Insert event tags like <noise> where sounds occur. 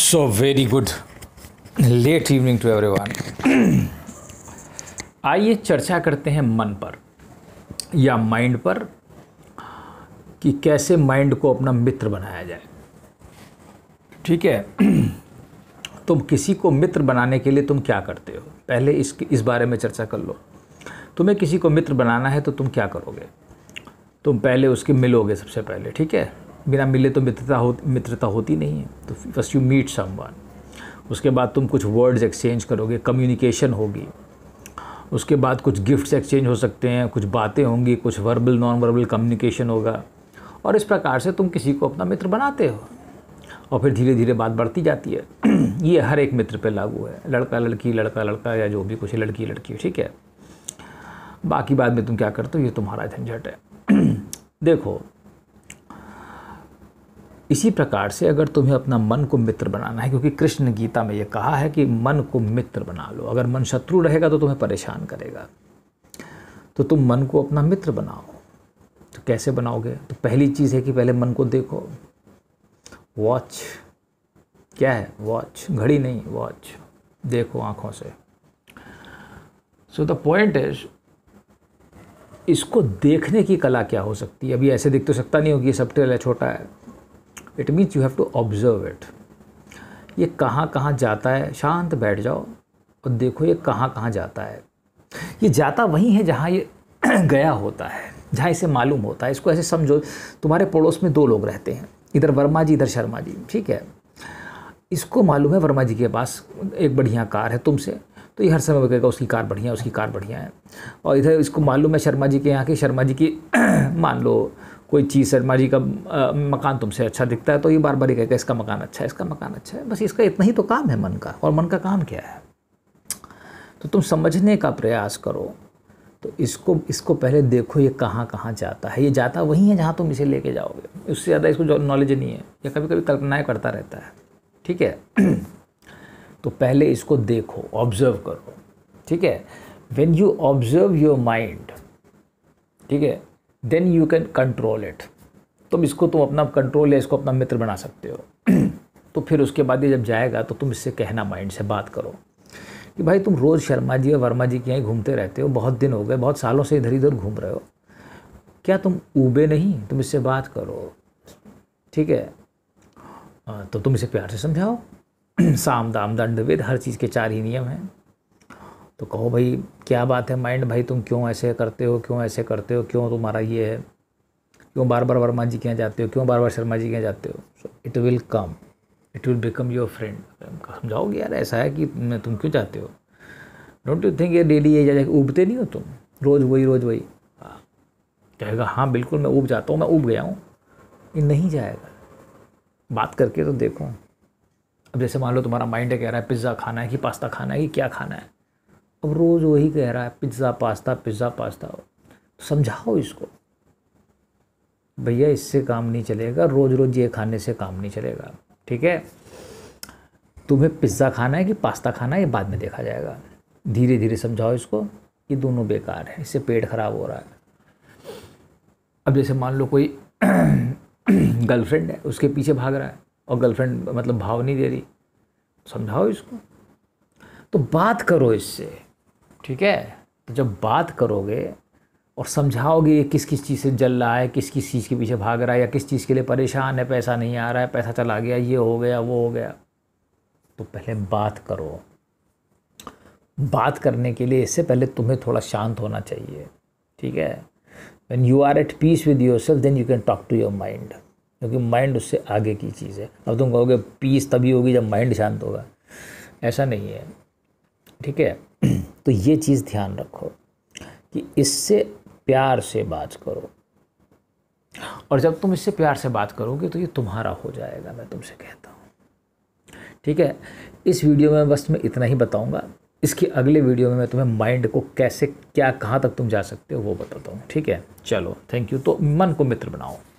So very good late evening to everyone आइए चर्चा करते हैं मन पर या माइंड पर कि कैसे माइंड को अपना मित्र बनाया जाए ठीक है <clears throat> तुम किसी को मित्र बनाने के लिए तुम क्या करते हो पहले इस इस बारे में चर्चा कर लो तुम्हें किसी को मित्र बनाना है तो तुम क्या करोगे तुम पहले उसके मिलोगे सबसे पहले ठीक है बिना मिले तो मित्रता हो मित्रता होती नहीं है तो फर्स्ट यू मीट समवन उसके बाद तुम कुछ वर्ड्स एक्सचेंज करोगे कम्युनिकेशन होगी उसके बाद कुछ गिफ्ट्स एक्सचेंज हो सकते हैं कुछ बातें होंगी कुछ वर्बल नॉन वर्बल कम्युनिकेशन होगा और इस प्रकार से तुम किसी को अपना मित्र बनाते हो और फिर धीरे धीरे बात बढ़ती जाती है <clears throat> ये हर एक मित्र पे लागू है लड़का लड़की लड़का लड़का या जो भी कुछ लड़की लड़की ठीक है बाकी बाद में तुम क्या करते हो ये तुम्हारा झंझट है <clears throat> देखो इसी प्रकार से अगर तुम्हें अपना मन को मित्र बनाना है क्योंकि कृष्ण गीता में यह कहा है कि मन को मित्र बना लो अगर मन शत्रु रहेगा तो तुम्हें परेशान करेगा तो तुम मन को अपना मित्र बनाओ तो कैसे बनाओगे तो पहली चीज़ है कि पहले मन को देखो वॉच क्या है वॉच घड़ी नहीं वॉच देखो आँखों से सो द पॉइंट इज इसको देखने की कला क्या हो सकती है अभी ऐसे दिख तो सकता नहीं होगी सब टेल है छोटा है it means you have to observe it ये कहाँ कहाँ जाता है शांत बैठ जाओ और देखो ये कहाँ कहाँ जाता है ये जाता वहीं है जहाँ ये <clears throat> गया होता है जहाँ इसे मालूम होता है इसको ऐसे समझो तुम्हारे पड़ोस में दो लोग रहते हैं इधर वर्मा जी इधर शर्मा जी ठीक है इसको मालूम है वर्मा जी के पास एक बढ़िया कार है तुमसे तो ये हर समय कहेगा उसकी कार बढ़िया उसकी कार बढ़िया है और इधर इसको मालूम है शर्मा जी के यहाँ की शर्मा जी की <clears throat> मान लो कोई चीज़ शर्मा जी का आ, मकान तुमसे अच्छा दिखता है तो ये बार बार ही कहेगा इसका मकान अच्छा है इसका मकान अच्छा है बस इसका इतना ही तो काम है मन का और मन का काम क्या है तो तुम समझने का प्रयास करो तो इसको इसको पहले देखो ये कहाँ कहाँ जाता है ये जाता वही है जहाँ तुम इसे लेके जाओगे उससे ज़्यादा इसको नॉलेज नहीं है या कभी कभी कल्पनाएँ करता रहता है ठीक है <clears throat> तो पहले इसको देखो ऑब्जर्व करो ठीक है when you observe your mind ठीक है then you can control it तुम इसको तुम अपना कंट्रोल या इसको अपना मित्र बना सकते हो <clears throat> तो फिर उसके बाद ये जब जाएगा तो तुम इससे कहना माइंड से बात करो कि भाई तुम रोज़ शर्मा जी और वर्मा जी के यहीं घूमते रहते हो बहुत दिन हो गए बहुत सालों से इधर इधर घूम रहे हो क्या तुम ऊबे नहीं तुम इससे बात करो ठीक है तो तुम इसे प्यार से समझाओ <clears throat> साम दाम दंडभेद हर चीज़ के चार ही नियम हैं तो कहो भाई क्या बात है माइंड भाई तुम क्यों ऐसे करते हो क्यों ऐसे करते हो क्यों तुम्हारा ये है क्यों बार बार वर्मा जी के यहाँ जाते हो क्यों बार बार शर्मा जी के यहाँ जाते हो so it will come it will become your friend समझाओगे यार ऐसा है कि मैं तुम क्यों चाहते हो डोंट यू थिंक ये डेली ये जाए उबते नहीं हो तुम रोज़ वही रोज़ वही हाँ। कहेगा हाँ बिल्कुल मैं उब जाता हूँ मैं उब गया हूँ ये नहीं जाएगा बात करके तो देखो अब जैसे मान लो तुम्हारा माइंड कह रहा है पिज़्ज़ा खाना है कि पास्ता खाना है कि क्या खाना है अब रोज़ वही कह रहा है पिज़्ज़ा पास्ता पिज़्ज़ा पास्ता तो समझाओ इसको भैया इससे काम नहीं चलेगा रोज़ रोज़ ये खाने से काम नहीं चलेगा ठीक है तुम्हें पिज़्ज़ा खाना है कि पास्ता खाना है ये बाद में देखा जाएगा धीरे धीरे समझाओ इसको ये दोनों बेकार है इससे पेट ख़राब हो रहा है अब जैसे मान लो कोई <clears throat> गर्लफ्रेंड है उसके पीछे भाग रहा है और गर्लफ्रेंड मतलब भाव नहीं दे रही समझाओ इसको तो बात करो इससे ठीक है तो जब बात करोगे और समझाओगे ये किस किस चीज़ से जल रहा है किस किस चीज़ के पीछे भाग रहा है या किस चीज़ के लिए परेशान है पैसा नहीं आ रहा है पैसा चला गया ये हो गया वो हो गया तो पहले बात करो बात करने के लिए इससे पहले तुम्हें थोड़ा शांत होना चाहिए ठीक है when you are at peace with yourself then you can talk to your mind क्योंकि माइंड उससे आगे की चीज़ है अब तुम कहोगे पीस तभी होगी जब माइंड शांत होगा ऐसा नहीं है ठीक है <clears throat> तो ये चीज़ ध्यान रखो कि इससे प्यार से बात करो और जब तुम इससे प्यार से बात करोगे तो ये तुम्हारा हो जाएगा मैं तुमसे कहता हूँ ठीक है इस वीडियो में बस मैं इतना ही बताऊँगा इसके अगले वीडियो में मैं तुम्हें माइंड को कैसे क्या कहाँ तक तुम जा सकते हो वो बताता हूँ ठीक है चलो थैंक यू तो मन को मित्र बनाओ